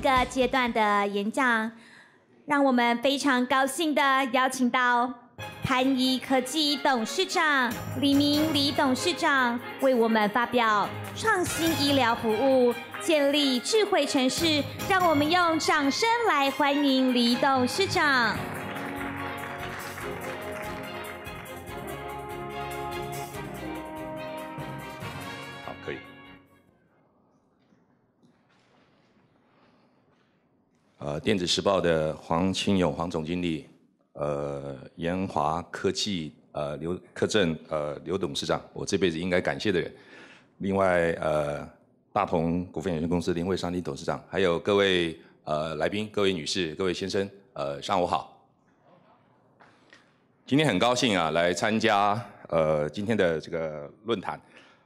一个阶段的演讲，让我们非常高兴的邀请到盘怡科技董事长李明李董事长为我们发表创新医疗服务、建立智慧城市。让我们用掌声来欢迎李董事长。呃，电子时报的黄清勇黄总经理，呃，研华科技呃刘科正呃刘董事长，我这辈子应该感谢的人。另外呃，大同股份有限公司林慧商林董事长，还有各位呃来宾，各位女士，各位先生，呃，上午好。今天很高兴啊，来参加呃今天的这个论坛，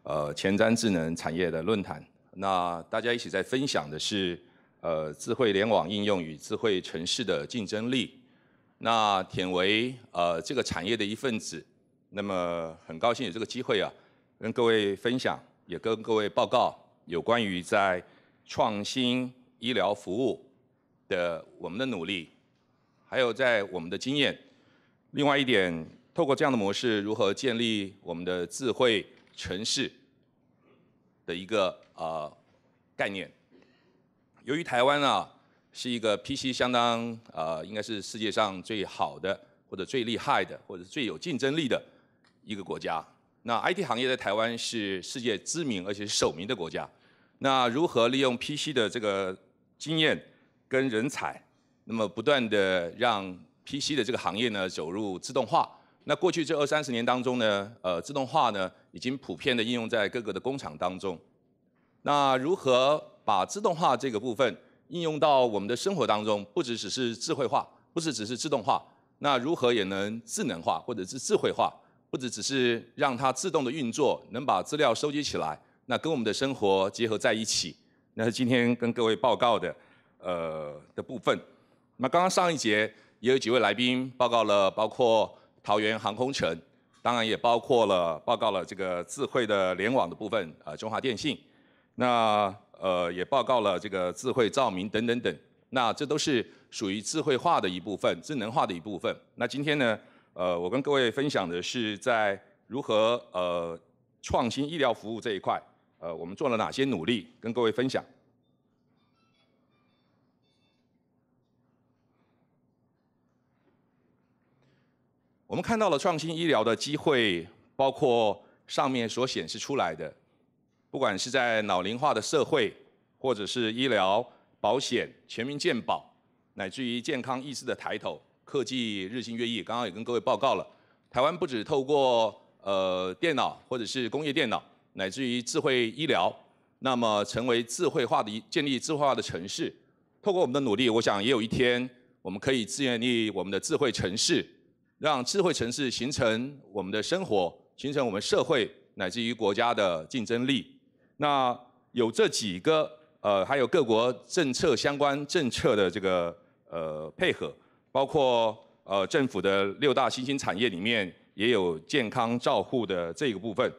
呃，前瞻智能产业的论坛。那大家一起在分享的是。呃，智慧联网应用与智慧城市的竞争力。那田为呃这个产业的一份子，那么很高兴有这个机会啊，跟各位分享，也跟各位报告有关于在创新医疗服务的我们的努力，还有在我们的经验。另外一点，透过这样的模式，如何建立我们的智慧城市的一个呃概念。由于台湾啊是一个 PC 相当呃，应该是世界上最好的，或者最厉害的，或者最有竞争力的一个国家。那 IT 行业在台湾是世界知名而且是首名的国家。那如何利用 PC 的这个经验跟人才，那么不断的让 PC 的这个行业呢走入自动化？那过去这二三十年当中呢，呃，自动化呢已经普遍的应用在各个的工厂当中。那如何？把自动化这个部分应用到我们的生活当中，不只只是智慧化，不只只是自动化，那如何也能智能化或者是智慧化，不只只是让它自动的运作，能把资料收集起来，那跟我们的生活结合在一起，那是今天跟各位报告的，呃的部分。那刚刚上一节也有几位来宾报告了，包括桃园航空城，当然也包括了报告了这个智慧的联网的部分，呃，中华电信，那。呃，也报告了这个智慧照明等等等，那这都是属于智慧化的一部分、智能化的一部分。那今天呢，呃，我跟各位分享的是在如何呃创新医疗服务这一块，呃，我们做了哪些努力，跟各位分享。我们看到了创新医疗的机会，包括上面所显示出来的。不管是在老龄化的社会，或者是医疗保险、全民健保，乃至于健康意识的抬头，科技日新月异。刚刚也跟各位报告了，台湾不止透过呃电脑或者是工业电脑，乃至于智慧医疗，那么成为智慧化的建立智慧化的城市。透过我们的努力，我想也有一天，我们可以自建立我们的智慧城市，让智慧城市形成我们的生活，形成我们社会乃至于国家的竞争力。那有这几个，呃，还有各国政策相关政策的这个呃配合，包括呃政府的六大新兴产业里面也有健康照护的这个部分。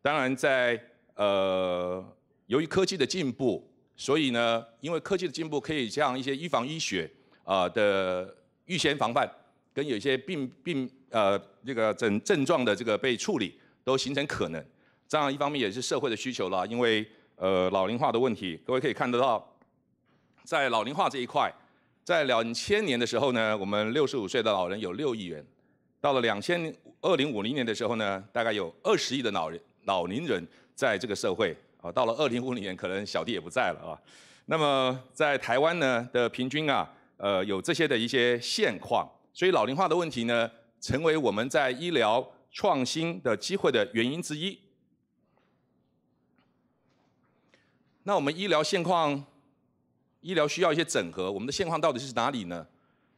当然，在呃由于科技的进步，所以呢，因为科技的进步可以像一些预防医学啊的预先防范，跟有一些病病呃这个症症状的这个被处理，都形成可能。这样一方面也是社会的需求了，因为呃老龄化的问题，各位可以看得到，在老龄化这一块，在两千年的时候呢，我们六十五岁的老人有六亿元，到了两千二零五零年的时候呢，大概有二十亿的老人、老年人在这个社会啊，到了二零五零年可能小弟也不在了啊。那么在台湾呢的平均啊，呃有这些的一些现况，所以老龄化的问题呢，成为我们在医疗创新的机会的原因之一。那我们医疗现况，医疗需要一些整合，我们的现况到底是哪里呢？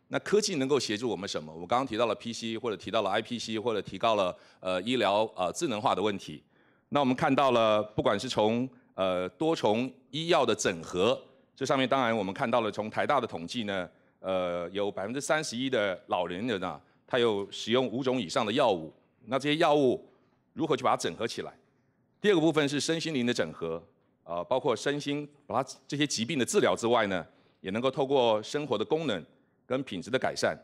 那科技能够协助我们什么？我刚刚提到了 PC 或者提到了 IPC 或者提到了呃医疗呃智能化的问题。那我们看到了，不管是从呃多重医药的整合，这上面当然我们看到了，从台大的统计呢，呃有百分之三十一的老年人啊，他有使用五种以上的药物。那这些药物如何去把它整合起来？第二个部分是身心灵的整合。啊，包括身心，把它这些疾病的治疗之外呢，也能够透过生活的功能跟品质的改善。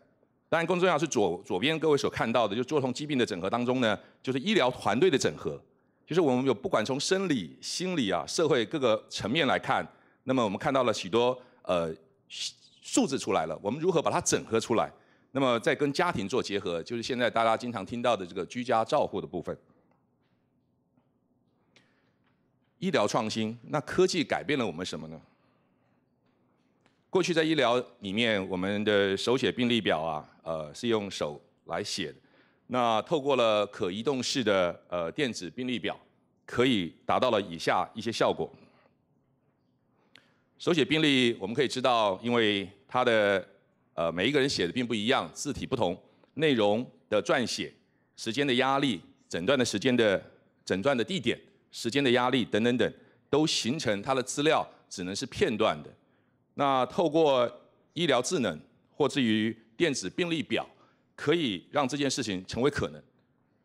当然，更重要是左左边各位所看到的，就做从疾病的整合当中呢，就是医疗团队的整合。就是我们有不管从生理、心理啊、社会各个层面来看，那么我们看到了许多呃数字出来了，我们如何把它整合出来？那么在跟家庭做结合，就是现在大家经常听到的这个居家照护的部分。医疗创新，那科技改变了我们什么呢？过去在医疗里面，我们的手写病历表啊，呃，是用手来写的。那透过了可移动式的呃电子病历表，可以达到了以下一些效果。手写病历我们可以知道，因为它的呃每一个人写的并不一样，字体不同，内容的撰写，时间的压力，诊断的时间的诊断的地点。时间的压力等等等，都形成它的资料只能是片段的。那透过医疗智能，或至于电子病历表，可以让这件事情成为可能。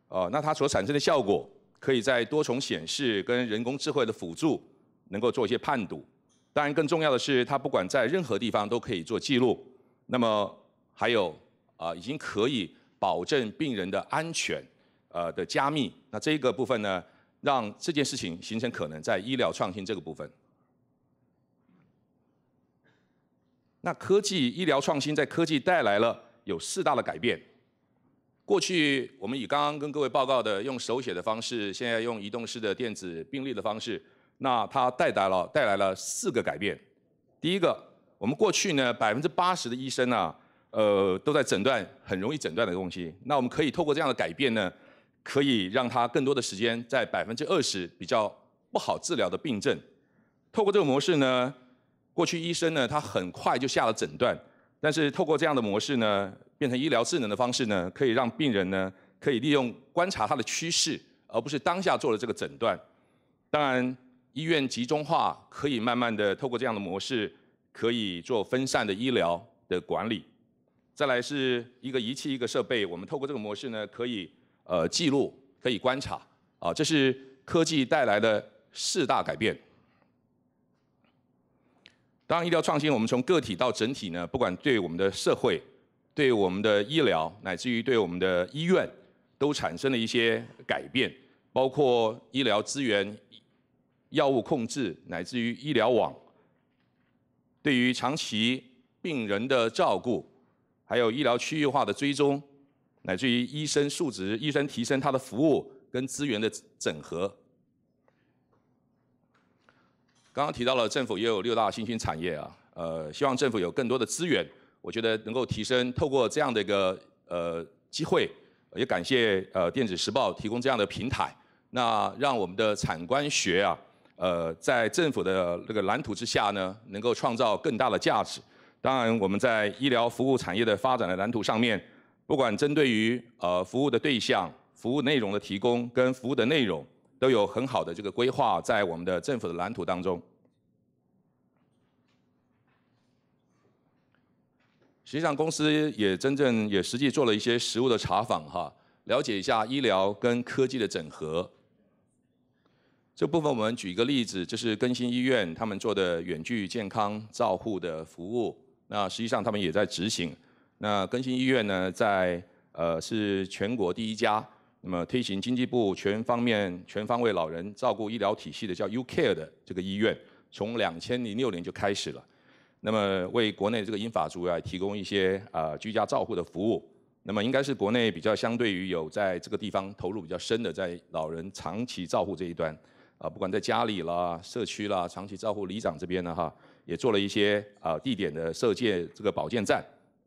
呃，那它所产生的效果，可以在多重显示跟人工智慧的辅助，能够做一些判读。当然，更重要的是，它不管在任何地方都可以做记录。那么还有啊，已经可以保证病人的安全，呃的加密。那这个部分呢？让这件事情形成可能，在医疗创新这个部分。那科技医疗创新在科技带来了有四大的改变。过去我们以刚刚跟各位报告的用手写的方式，现在用移动式的电子病历的方式，那它带来了带来了四个改变。第一个，我们过去呢百分之八十的医生呢，呃都在诊断很容易诊断的东西，那我们可以透过这样的改变呢。可以让他更多的时间在百分之二十比较不好治疗的病症。透过这个模式呢，过去医生呢他很快就下了诊断，但是透过这样的模式呢，变成医疗智能的方式呢，可以让病人呢可以利用观察他的趋势，而不是当下做了这个诊断。当然，医院集中化可以慢慢的透过这样的模式，可以做分散的医疗的管理。再来是一个仪器一个设备，我们透过这个模式呢可以。呃，记录可以观察啊，这是科技带来的四大改变。当医疗创新，我们从个体到整体呢，不管对我们的社会、对我们的医疗，乃至于对我们的医院，都产生了一些改变，包括医疗资源、药物控制，乃至于医疗网，对于长期病人的照顾，还有医疗区域化的追踪。乃至于医生数值、医生提升他的服务跟资源的整合。刚刚提到了政府也有六大新兴产业啊，呃，希望政府有更多的资源，我觉得能够提升。透过这样的一个呃机会，也感谢呃电子时报提供这样的平台，那让我们的产官学啊，呃，在政府的那个蓝图之下呢，能够创造更大的价值。当然，我们在医疗服务产业的发展的蓝图上面。不管针对于呃服务的对象、服务内容的提供跟服务的内容，都有很好的这个规划在我们的政府的蓝图当中。实际上，公司也真正也实际做了一些实物的查访哈，了解一下医疗跟科技的整合。这部分我们举一个例子，就是更新医院他们做的远距健康照护的服务，那实际上他们也在执行。那更新医院呢，在呃是全国第一家，那么推行经济部全方面全方位老人照顾医疗体系的叫 U Care 的这个医院，从两千零六年就开始了，那么为国内这个英法族啊提供一些啊居家照护的服务，那么应该是国内比较相对于有在这个地方投入比较深的，在老人长期照护这一端，啊不管在家里啦、社区啦、长期照护里长这边呢哈，也做了一些啊地点的设界，这个保健站。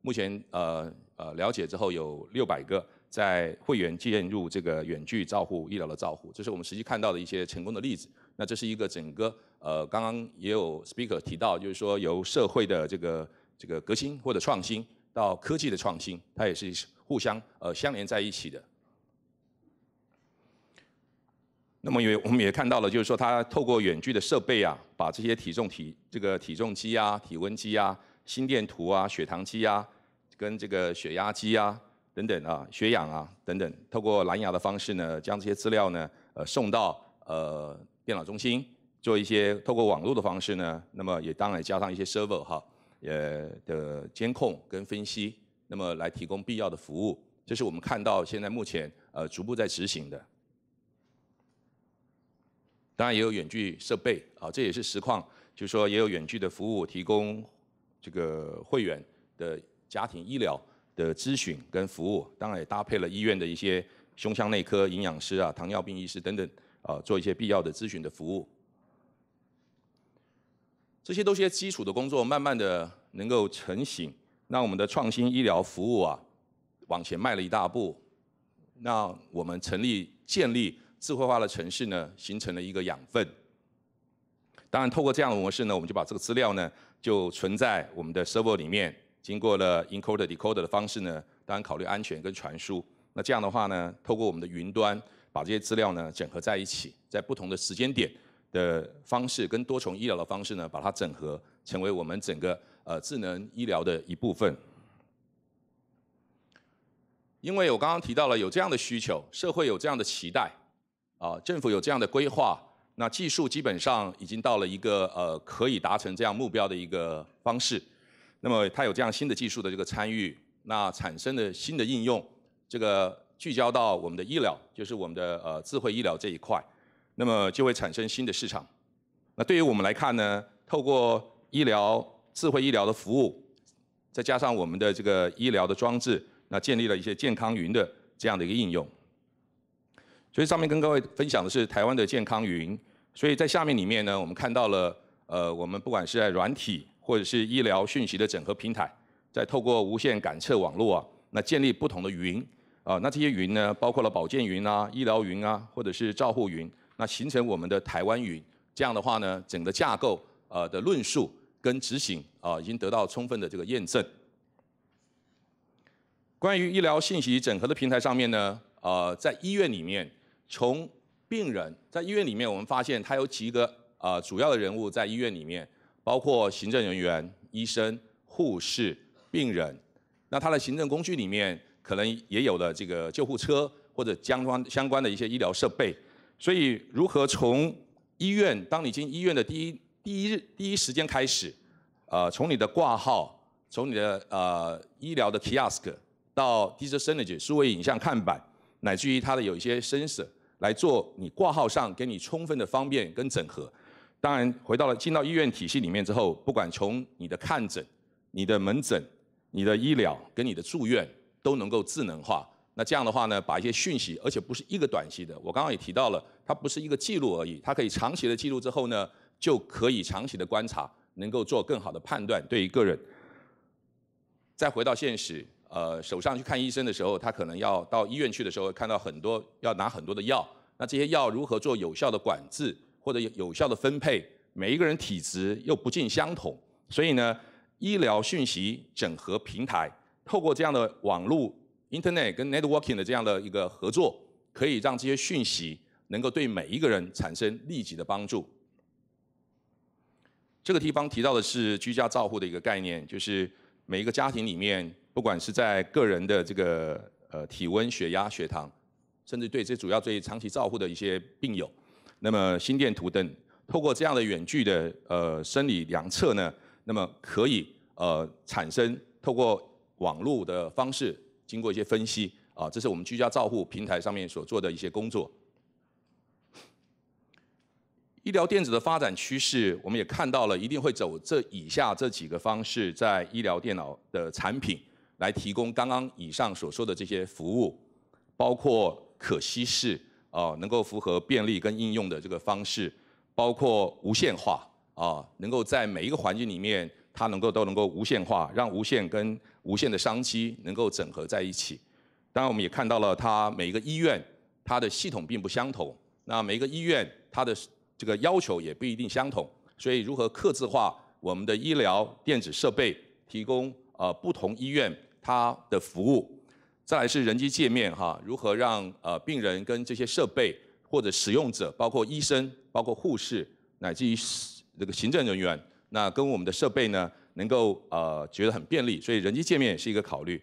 目前呃呃了解之后有六百个在会员介入这个远距照护医疗的照护，这是我们实际看到的一些成功的例子。那这是一个整个呃，刚刚也有 speaker 提到，就是说由社会的这个这个革新或者创新到科技的创新，它也是互相呃相连在一起的。那么也我们也看到了，就是说它透过远距的设备啊，把这些体重体这个体重机啊、体温机啊、心电图啊、血糖机啊。跟这个血压机啊，等等啊，血氧啊等等，透过蓝牙的方式呢，将这些资料呢，呃，送到呃电脑中心，做一些透过网络的方式呢，那么也当然加上一些 server 哈，呃的监控跟分析，那么来提供必要的服务，这是我们看到现在目前呃逐步在执行的。当然也有远距设备啊，这也是实况，就是说也有远距的服务提供这个会员的。家庭医疗的咨询跟服务，当然也搭配了医院的一些胸腔内科营养师啊、糖尿病医师等等啊，做一些必要的咨询的服务。这些都是些基础的工作，慢慢的能够成型，让我们的创新医疗服务啊往前迈了一大步。那我们成立建立智慧化的城市呢，形成了一个养分。当然，透过这样的模式呢，我们就把这个资料呢就存在我们的 server 里面。经过了 encoder、decoder 的方式呢，当然考虑安全跟传输。那这样的话呢，透过我们的云端把这些资料呢整合在一起，在不同的时间点的方式跟多重医疗的方式呢，把它整合成为我们整个呃智能医疗的一部分。因为我刚刚提到了有这样的需求，社会有这样的期待，啊，政府有这样的规划，那技术基本上已经到了一个呃可以达成这样目标的一个方式。那么它有这样新的技术的这个参与，那产生的新的应用，这个聚焦到我们的医疗，就是我们的呃智慧医疗这一块，那么就会产生新的市场。那对于我们来看呢，透过医疗智慧医疗的服务，再加上我们的这个医疗的装置，那建立了一些健康云的这样的一个应用。所以上面跟各位分享的是台湾的健康云，所以在下面里面呢，我们看到了呃我们不管是在软体。或者是医疗讯息的整合平台，再透过无线感测网络啊，那建立不同的云啊，那这些云呢，包括了保健云啊、医疗云啊，或者是照护云，那形成我们的台湾云。这样的话呢，整个架构呃的论述跟执行啊，已经得到充分的这个验证。关于医疗信息整合的平台上面呢，呃，在医院里面，从病人在医院里面，我们发现它有几个呃主要的人物在医院里面。包括行政人员、医生、护士、病人，那他的行政工具里面可能也有了这个救护车或者相关相关的一些医疗设备。所以，如何从医院，当你进医院的第一第一第一时间开始，呃，从你的挂号，从你的呃医疗的 kiosk 到 digital signage 数位影像看板，乃至于它的有一些 sensor 来做你挂号上给你充分的方便跟整合。当然，回到了进到医院体系里面之后，不管从你的看诊、你的门诊、你的医疗跟你的住院，都能够智能化。那这样的话呢，把一些讯息，而且不是一个短期的。我刚刚也提到了，它不是一个记录而已，它可以长期的记录之后呢，就可以长期的观察，能够做更好的判断。对于个人，再回到现实，呃，手上去看医生的时候，他可能要到医院去的时候，看到很多要拿很多的药。那这些药如何做有效的管制？或者有有效的分配，每一个人体质又不尽相同，所以呢，医疗讯息整合平台透过这样的网路 （Internet） 跟 Networking 的这样的一个合作，可以让这些讯息能够对每一个人产生立即的帮助。这个地方提到的是居家照护的一个概念，就是每一个家庭里面，不管是在个人的这个呃体温、血压、血糖，甚至对这主要对长期照护的一些病友。那么心电图等，透过这样的远距的呃生理量测呢，那么可以呃产生透过网络的方式，经过一些分析啊，这是我们居家照护平台上面所做的一些工作。医疗电子的发展趋势，我们也看到了，一定会走这以下这几个方式，在医疗电脑的产品来提供刚刚以上所说的这些服务，包括可稀释。啊，能够符合便利跟应用的这个方式，包括无线化啊，能够在每一个环境里面，它能够都能够无线化，让无线跟无线的商机能够整合在一起。当然，我们也看到了，它每一个医院它的系统并不相同，那每一个医院它的这个要求也不一定相同，所以如何刻字化我们的医疗电子设备，提供呃不同医院它的服务。再来是人机界面，哈，如何让呃病人跟这些设备或者使用者，包括医生、包括护士，乃至于是这个行政人员，那跟我们的设备呢，能够呃觉得很便利，所以人机界面也是一个考虑。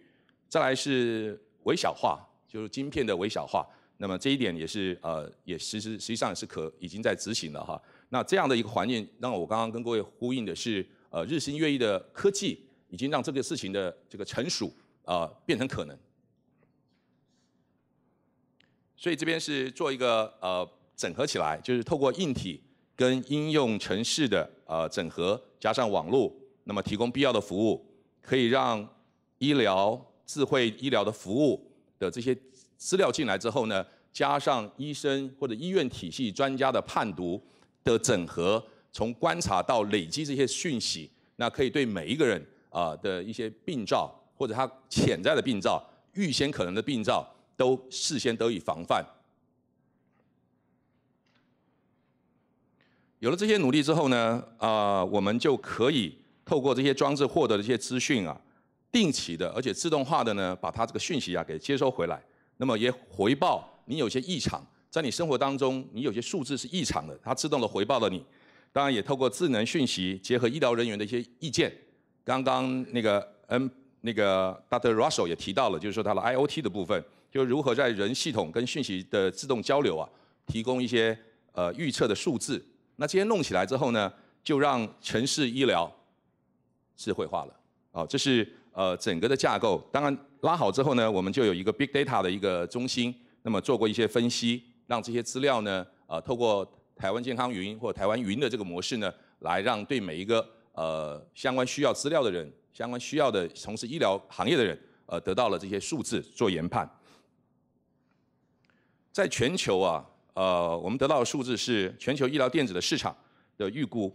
再来是微小化，就是晶片的微小化，那么这一点也是呃也实实实际上是可已经在执行了哈。那这样的一个环境，让我刚刚跟各位呼应的是，呃日新月异的科技已经让这个事情的这个成熟啊变成可能。所以这边是做一个呃整合起来，就是透过硬体跟应用城市的呃整合，加上网络，那么提供必要的服务，可以让医疗智慧医疗的服务的这些资料进来之后呢，加上医生或者医院体系专家的判读的整合，从观察到累积这些讯息，那可以对每一个人啊的一些病灶或者他潜在的病灶、预先可能的病灶。都事先得以防范。有了这些努力之后呢，啊，我们就可以透过这些装置获得的一些资讯啊，定期的，而且自动化的呢，把它这个讯息啊给接收回来。那么也回报你有些异常，在你生活当中你有些数字是异常的，它自动的回报了你。当然也透过智能讯息结合医疗人员的一些意见。刚刚那个嗯那个 Dr. Russell 也提到了，就是说他的 IOT 的部分。就如何在人系统跟讯息的自动交流啊，提供一些呃预测的数字。那这些弄起来之后呢，就让城市医疗，智慧化了。哦，这是呃整个的架构。当然拉好之后呢，我们就有一个 big data 的一个中心。那么做过一些分析，让这些资料呢，呃透过台湾健康云或台湾云的这个模式呢，来让对每一个呃相关需要资料的人，相关需要的从事医疗行业的人，呃得到了这些数字做研判。在全球啊，呃，我们得到的数字是全球医疗电子的市场的预估。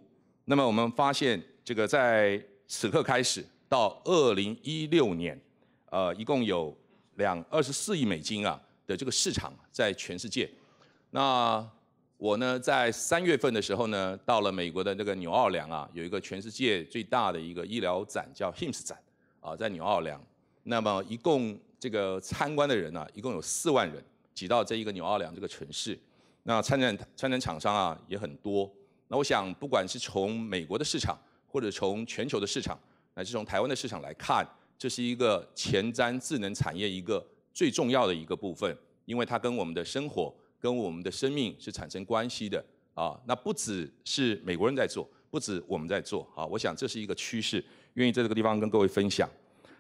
那么我们发现，这个在此刻开始到二零一六年，呃，一共有两二十四亿美金啊的这个市场在全世界。那我呢，在三月份的时候呢，到了美国的那个纽奥良啊，有一个全世界最大的一个医疗展叫 HIMS 展啊，在纽奥良。那么一共这个参观的人呢，一共有四万人。挤到这一个纽奥良这个城市，那参展参展厂商啊也很多。那我想，不管是从美国的市场，或者从全球的市场，还是从台湾的市场来看，这是一个前瞻智能产业一个最重要的一个部分，因为它跟我们的生活、跟我们的生命是产生关系的啊。那不只是美国人在做，不止我们在做啊。我想这是一个趋势，愿意在这个地方跟各位分享。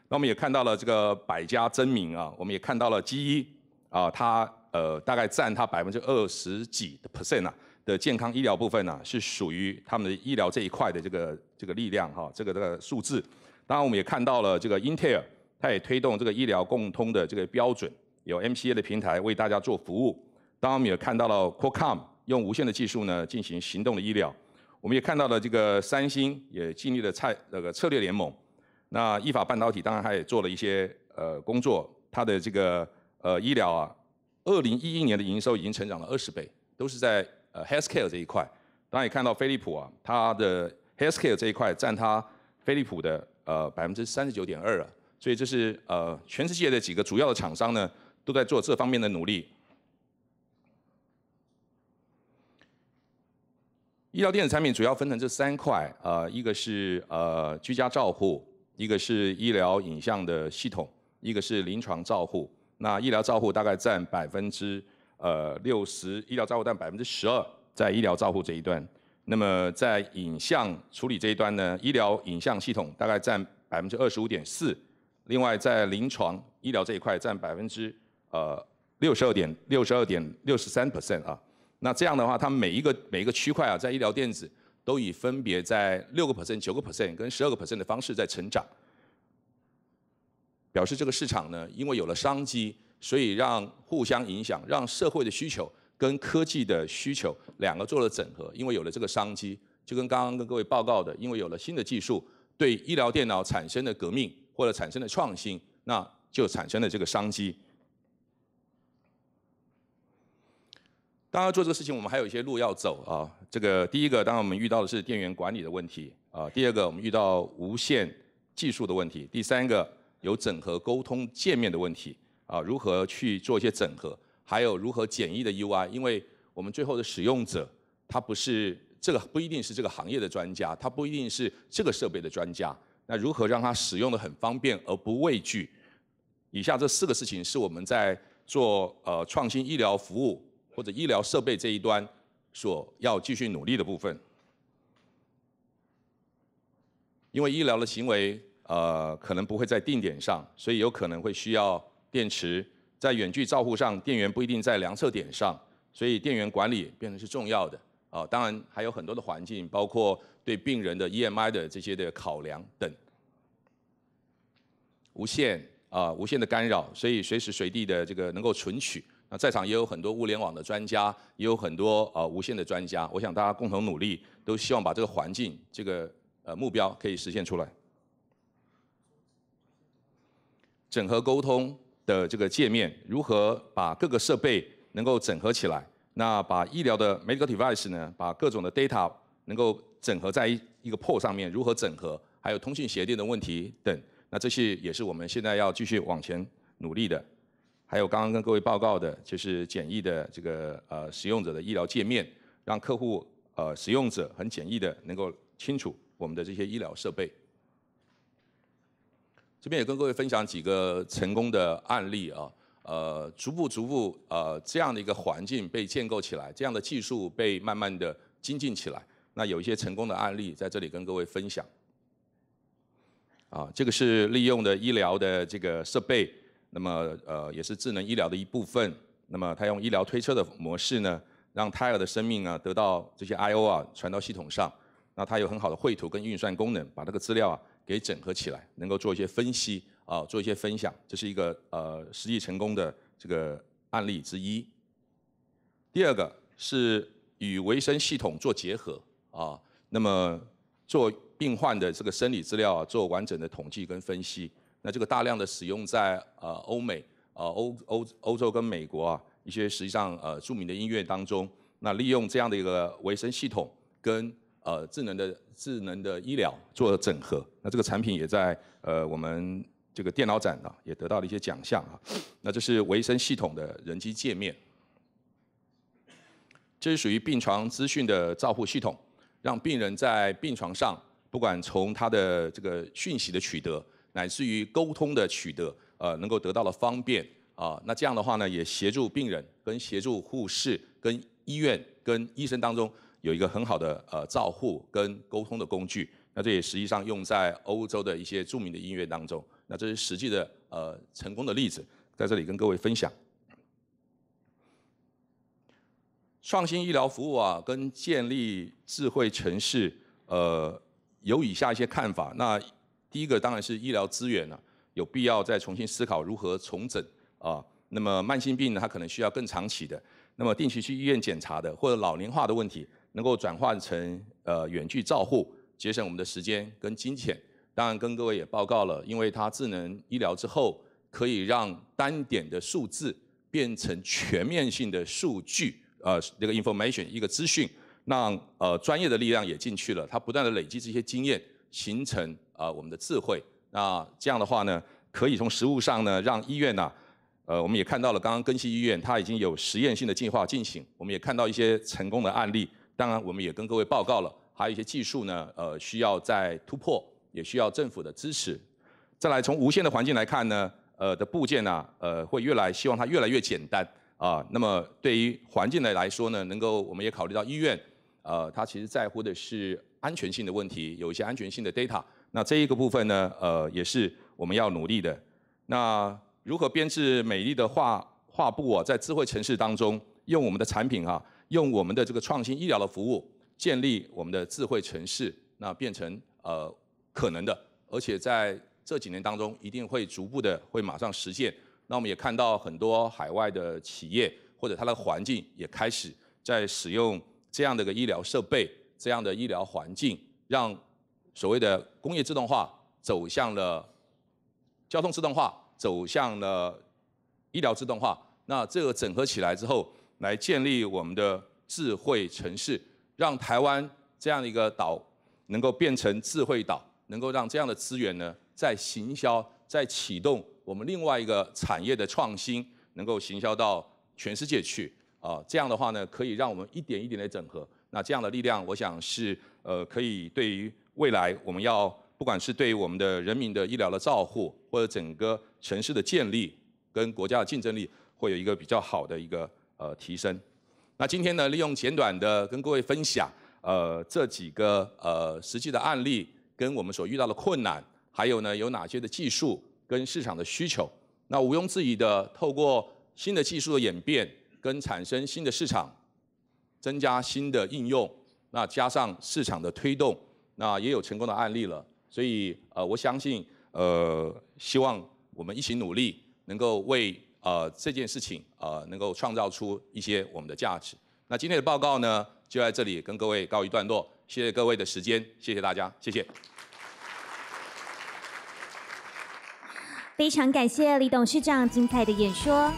那我们也看到了这个百家争鸣啊，我们也看到了 G e 啊，它呃大概占它百分之二十几的 percent 啊的健康医疗部分呢，是属于他们的医疗这一块的这个这个力量哈，这个这个数字。当然，我们也看到了这个 Intel，它也推动这个医疗共通的这个标准，有 MCA 的平台为大家做服务。当然，我们也看到了 Qualcomm 用无线的技术呢进行行动的医疗。我们也看到了这个三星也建立了策那个策略联盟。那依法半导体当然它也做了一些呃工作，它的这个。呃，医疗啊，二零一一年的营收已经成长了二十倍，都是在呃 health care 这一块。大家也看到飞利浦啊，它的 health care 这一块占它飞利浦的呃百分之三十九点二了。所以这是呃全世界的几个主要的厂商呢都在做这方面的努力。医疗电子产品主要分成这三块啊，一个是呃居家照护，一个是医疗影像的系统，一个是临床照护。那医疗照护大概占百分之呃六十，医疗照护占百分之十二，在医疗照护这一端。那么在影像处理这一端呢，医疗影像系统大概占百分之二十五点四。另外在临床医疗这一块占百分之呃六十二点六十二点六十三 percent 啊。那这样的话，它每一个每一个区块啊，在医疗电子都以分别在六个 percent、九个 percent 跟十二个 percent 的方式在成长。表示这个市场呢，因为有了商机，所以让互相影响，让社会的需求跟科技的需求两个做了整合。因为有了这个商机，就跟刚刚跟各位报告的，因为有了新的技术对医疗电脑产生的革命或者产生的创新，那就产生了这个商机。当然做这个事情，我们还有一些路要走啊。这个第一个，当然我们遇到的是电源管理的问题啊；第二个，我们遇到无线技术的问题；第三个。有整合沟通界面的问题啊，如何去做一些整合，还有如何简易的 UI，因为我们最后的使用者他不是这个不一定是这个行业的专家，他不一定是这个设备的专家，那如何让他使用的很方便而不畏惧？以下这四个事情是我们在做呃创新医疗服务或者医疗设备这一端所要继续努力的部分，因为医疗的行为。呃，可能不会在定点上，所以有可能会需要电池在远距照护上，电源不一定在量测点上，所以电源管理变成是重要的啊。当然还有很多的环境，包括对病人的 EMI 的这些的考量等，无线啊，无线的干扰，所以随时随地的这个能够存取。那在场也有很多物联网的专家，也有很多啊无线的专家，我想大家共同努力，都希望把这个环境这个呃目标可以实现出来。整合沟通的这个界面，如何把各个设备能够整合起来？那把医疗的 medical device 呢，把各种的 data 能够整合在一一个 port 上面，如何整合？还有通讯协定的问题等，那这些也是我们现在要继续往前努力的。还有刚刚跟各位报告的就是简易的这个呃使用者的医疗界面，让客户呃使用者很简易的能够清楚我们的这些医疗设备。这边也跟各位分享几个成功的案例啊，呃，逐步逐步呃这样的一个环境被建构起来，这样的技术被慢慢的精进起来，那有一些成功的案例在这里跟各位分享。啊，这个是利用的医疗的这个设备，那么呃也是智能医疗的一部分，那么它用医疗推车的模式呢，让胎儿的生命啊得到这些 I O 啊传到系统上，那它有很好的绘图跟运算功能，把这个资料啊。给整合起来，能够做一些分析啊，做一些分享，这是一个呃实际成功的这个案例之一。第二个是与卫生系统做结合啊，那么做病患的这个生理资料啊，做完整的统计跟分析，那这个大量的使用在呃欧美啊欧欧欧洲跟美国啊一些实际上呃著名的医院当中，那利用这样的一个卫生系统跟。呃，智能的智能的医疗做整合，那这个产品也在呃我们这个电脑展呢，也得到了一些奖项啊。那这是卫生系统的人机界面，这是属于病床资讯的照护系统，让病人在病床上，不管从他的这个讯息的取得，乃至于沟通的取得，呃，能够得到了方便啊。那这样的话呢，也协助病人，跟协助护士，跟医院，跟医生当中。有一个很好的呃照护跟沟通的工具，那这也实际上用在欧洲的一些著名的医院当中，那这是实际的呃成功的例子，在这里跟各位分享。创新医疗服务啊，跟建立智慧城市，呃，有以下一些看法。那第一个当然是医疗资源啊，有必要再重新思考如何重整啊。那么慢性病呢，它可能需要更长期的，那么定期去医院检查的，或者老龄化的问题。能够转换成呃远距照护，节省我们的时间跟金钱。当然跟各位也报告了，因为它智能医疗之后，可以让单点的数字变成全面性的数据，呃，那个 information 一个资讯，让呃专业的力量也进去了。它不断的累积这些经验，形成呃我们的智慧。那这样的话呢，可以从实物上呢让医院呐，呃我们也看到了，刚刚根夕医院它已经有实验性的计划进行，我们也看到一些成功的案例。当然，我们也跟各位报告了，还有一些技术呢，呃，需要再突破，也需要政府的支持。再来，从无线的环境来看呢，呃，的部件啊，呃，会越来希望它越来越简单啊。那么对于环境的来说呢，能够我们也考虑到医院，呃，它其实在乎的是安全性的问题，有一些安全性的 data。那这一个部分呢，呃，也是我们要努力的。那如何编制美丽的画画布啊，在智慧城市当中，用我们的产品啊。用我们的这个创新医疗的服务，建立我们的智慧城市，那变成呃可能的，而且在这几年当中，一定会逐步的会马上实现。那我们也看到很多海外的企业或者它的环境也开始在使用这样的个医疗设备，这样的医疗环境，让所谓的工业自动化走向了交通自动化，走向了医疗自动化。那这个整合起来之后，来建立我们的智慧城市，让台湾这样的一个岛能够变成智慧岛，能够让这样的资源呢，在行销、在启动我们另外一个产业的创新，能够行销到全世界去啊。这样的话呢，可以让我们一点一点的整合。那这样的力量，我想是呃，可以对于未来我们要不管是对我们的人民的医疗的照护，或者整个城市的建立跟国家的竞争力，会有一个比较好的一个。呃，提升。那今天呢，利用简短的跟各位分享，呃，这几个呃实际的案例，跟我们所遇到的困难，还有呢有哪些的技术跟市场的需求。那毋庸置疑的，透过新的技术的演变，跟产生新的市场，增加新的应用，那加上市场的推动，那也有成功的案例了。所以，呃，我相信，呃，希望我们一起努力，能够为。呃，这件事情呃，能够创造出一些我们的价值。那今天的报告呢，就在这里跟各位告一段落。谢谢各位的时间，谢谢大家，谢谢。非常感谢李董事长精彩的演说。